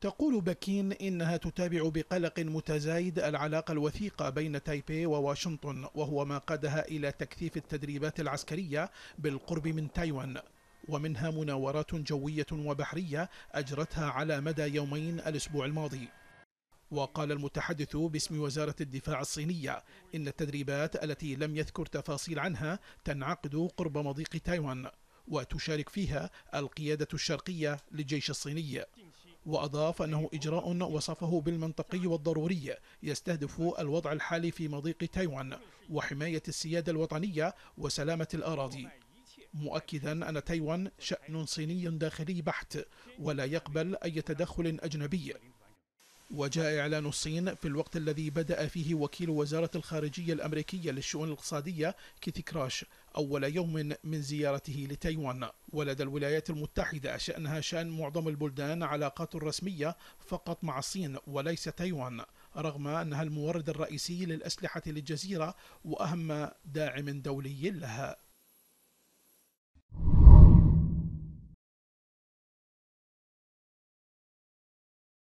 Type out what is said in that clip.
تقول بكين إنها تتابع بقلق متزايد العلاقة الوثيقة بين تايبي وواشنطن وهو ما قادها إلى تكثيف التدريبات العسكرية بالقرب من تايوان ومنها مناورات جوية وبحرية أجرتها على مدى يومين الأسبوع الماضي وقال المتحدث باسم وزارة الدفاع الصينية إن التدريبات التي لم يذكر تفاصيل عنها تنعقد قرب مضيق تايوان وتشارك فيها القيادة الشرقية للجيش الصيني وأضاف أنه إجراء وصفه بالمنطقي والضروري يستهدف الوضع الحالي في مضيق تايوان وحماية السيادة الوطنية وسلامة الأراضي مؤكدا أن تايوان شأن صيني داخلي بحت ولا يقبل أي تدخل أجنبي وجاء إعلان الصين في الوقت الذي بدأ فيه وكيل وزارة الخارجية الأمريكية للشؤون الاقتصادية كيتي كراش أول يوم من زيارته لتايوان ولدى الولايات المتحدة شأنها شأن معظم البلدان علاقات رسمية فقط مع الصين وليس تايوان رغم أنها المورد الرئيسي للأسلحة للجزيرة وأهم داعم دولي لها